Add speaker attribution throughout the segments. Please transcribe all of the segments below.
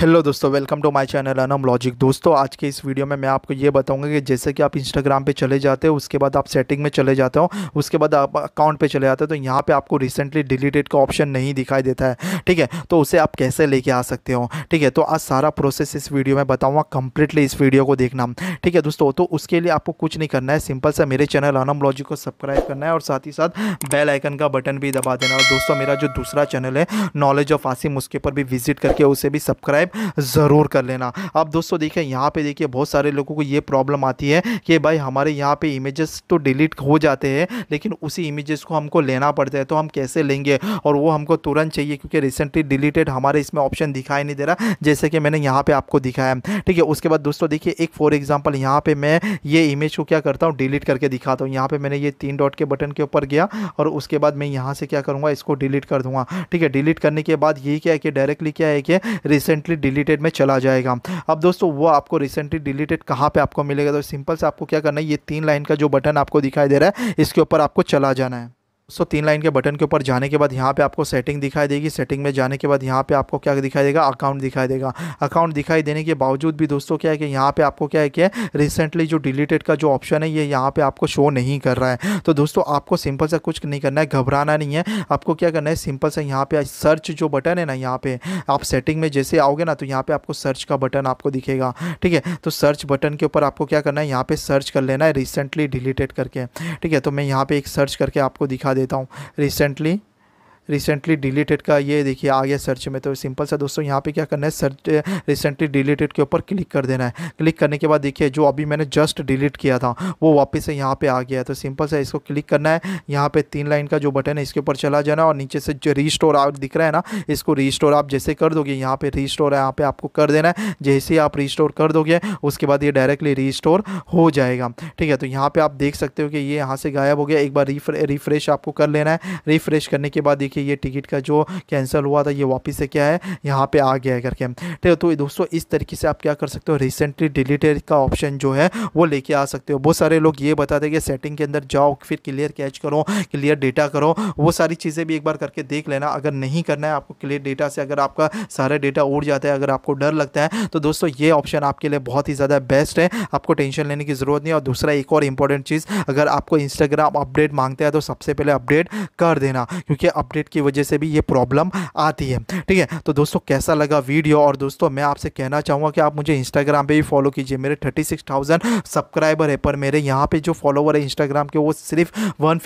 Speaker 1: hello दोस्तों welcome to my channel Anam logic दोस्तों आज के इस वीडियो में मैं आपको ये बताऊंगा कि जैसे कि आप इंस्टाग्राम पे चले जाते हो उसके बाद आप सेटिंग में चले जाते हो उसके बाद आप अकाउंट पे चले जाते हो तो यहाँ पे आपको रिसेंटली डिलीटेड का ऑप्शन नहीं दिखाई देता है ठीक है तो उसे आप कैसे लेके आ सकते हो ठीक है तो आज सारा प्रोसेस इस वीडियो में बताऊँगा कंप्लीटली इस वीडियो को देखना ठीक है दोस्तों तो उसके लिए आपको कुछ नहीं करना है सिंपल सा मेरे चैनल अनम लॉजिक को सब्सक्राइब करना है और साथ ही साथ बेल आइकन का बटन भी दबा देना और दोस्तों मेरा जो दूसरा चैनल है नॉलेज ऑफ आसिम उसके ऊपर भी विजिट करके उसे भी सब्सक्राइब सब्सक्राइब ज़रूर कर लेना अब दोस्तों देखिए यहाँ पे देखिए बहुत सारे लोगों को ये प्रॉब्लम आती है कि भाई हमारे यहाँ पे इमेजेस तो डिलीट हो जाते हैं लेकिन उसी इमेजेस को हमको लेना पड़ता है तो हम कैसे लेंगे और वो हमको तुरंत चाहिए क्योंकि रिसेंटली डिलीटेड हमारे इसमें ऑप्शन दिखाई नहीं दे रहा जैसे कि मैंने यहाँ पर आपको दिखाया ठीक है उसके बाद दोस्तों देखिए एक फॉर एग्जाम्पल यहाँ पर मैं ये इमेज को क्या करता हूँ डिलीट करके दिखाता हूँ यहाँ पर मैंने ये तीन डॉट के बटन के ऊपर गया और उसके बाद मैं यहाँ से क्या करूँगा इसको डिलीट कर दूँगा ठीक है डिलीट करने के बाद ये क्या है कि डायरेक्टली क्या है कि रिसेंटली डिलीटेड में चला जाएगा अब दोस्तों वो आपको रिसेंटली डिलीटेड कहाँ पर आपको मिलेगा तो सिंपल से आपको क्या करना है ये तीन लाइन का जो बटन आपको दिखाई दे रहा है इसके ऊपर आपको चला जाना है सो तीन लाइन के बटन के ऊपर जाने के बाद यहाँ पे आपको सेटिंग दिखाई देगी सेटिंग में जाने के बाद यहाँ पे आपको क्या दिखाई देगा अकाउंट दिखाई देगा अकाउंट दिखाई देने के बावजूद भी दोस्तों क्या है कि यहाँ पे आपको क्या है कि रिसेंटली जो डिलीटेड का जो ऑप्शन है ये यह यहाँ पे आपको शो नहीं कर रहा है तो दोस्तों आपको सिंपल सा कुछ नहीं करना है घबराना नहीं है आपको क्या करना है सिंपल सा यहाँ पे सर्च जो बटन है ना यहाँ पे आप सेटिंग में जैसे आओगे ना तो यहाँ पे आपको सर्च का बटन आपको दिखेगा ठीक है तो सर्च बटन के ऊपर आपको क्या करना है यहाँ पे सर्च कर लेना है रिसेंटली डिलीटेड करके ठीक है तो मैं यहाँ पे एक सर्च करके आपको दिखा देता हूँ रिसेंटली रिसेंटली डिलीटेड का ये देखिए आ गया सर्च में तो सिंपल सा दोस्तों यहाँ पे क्या करना है सर्च रिसेंटली डिलीटेड के ऊपर क्लिक कर देना है क्लिक करने के बाद देखिए जो अभी मैंने जस्ट डिलीट किया था वो वापस से यहाँ पे आ गया है तो सिंपल सा इसको क्लिक करना है यहाँ पे तीन लाइन का जो बटन है इसके ऊपर चला जाना और नीचे से जो रीस्टोर आप दिख रहा है ना इसको री आप जैसे कर दोगे यहाँ री स्टोर है यहाँ पे आपको कर देना है जैसे आप री कर दोगे उसके बाद ये डायरेक्टली री हो जाएगा ठीक है तो यहाँ पर आप देख सकते हो कि ये यहाँ से गायब हो गया एक बार रिफ्रेश आपको कर लेना है रिफ्रेश करने के बाद देखिए देखिए ये टिकट का जो कैंसिल हुआ था ये वापस से क्या है यहाँ पे आ गया है करके ठीक है तो दोस्तों इस तरीके से आप क्या कर सकते हो रिसेंटली डिलीटेड का ऑप्शन जो है वो लेके आ सकते हो बहुत सारे लोग ये बताते हैं कि सेटिंग के अंदर जाओ फिर क्लियर कैच करो क्लियर डेटा करो वो सारी चीज़ें भी एक बार करके देख लेना अगर नहीं करना है आपको क्लियर डेटा से अगर आपका सारा डेटा उड़ जाता है अगर आपको डर लगता है तो दोस्तों ये ऑप्शन आपके लिए बहुत ही ज़्यादा बेस्ट है आपको टेंशन लेने की ज़रूरत नहीं और दूसरा एक और इंपॉर्टेंट चीज़ अगर आपको इंस्टाग्राम अपडेट मांगते हैं तो सबसे पहले अपडेट कर देना क्योंकि अपडेट मार्केट की वजह से भी ये प्रॉब्लम आती है ठीक है तो दोस्तों कैसा लगा वीडियो और दोस्तों मैं आपसे कहना चाहूँगा कि आप मुझे इंस्टाग्राम पर भी फॉलो कीजिए मेरे थर्टी सब्सक्राइबर है पर मेरे यहाँ पर जो फॉलोवर है इंस्टाग्राम के वो सिर्फ वन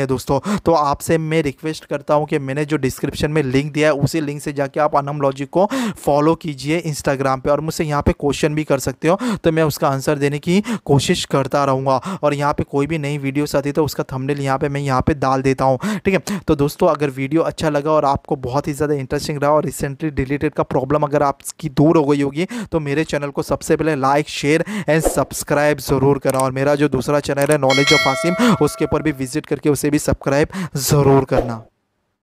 Speaker 1: है दोस्तों तो आपसे मैं रिक्वेस्ट करता हूँ कि मैंने जो डिस्क्रिप्शन में लिंक दिया है उसी लिंक से जाके आप अनम लॉजिक को फॉलो कीजिए इंस्टाग्राम पे और मुझसे यहाँ पे क्वेश्चन भी कर सकते हो तो मैं उसका आंसर देने की कोशिश करता रहूँगा और यहाँ पे कोई भी नई वीडियोस आती है तो उसका थंबनेल यहाँ पे मैं यहाँ पे डाल देता हूँ ठीक है तो दोस्तों अगर वीडियो अच्छा लगा और आपको बहुत ही ज़्यादा इंटरेस्टिंग रहा और रिसेंटली डिलीटेड का प्रॉब्लम अगर आपकी दूर हो गई होगी तो मेरे चैनल को सबसे पहले लाइक शेयर एंड सब्सक्राइब ज़रूर करना और मेरा जो दूसरा चैनल है नॉलेज ऑफ आसिम उसके ऊपर भी विजिट करके उसे भी सब्सक्राइब ज़रूर करना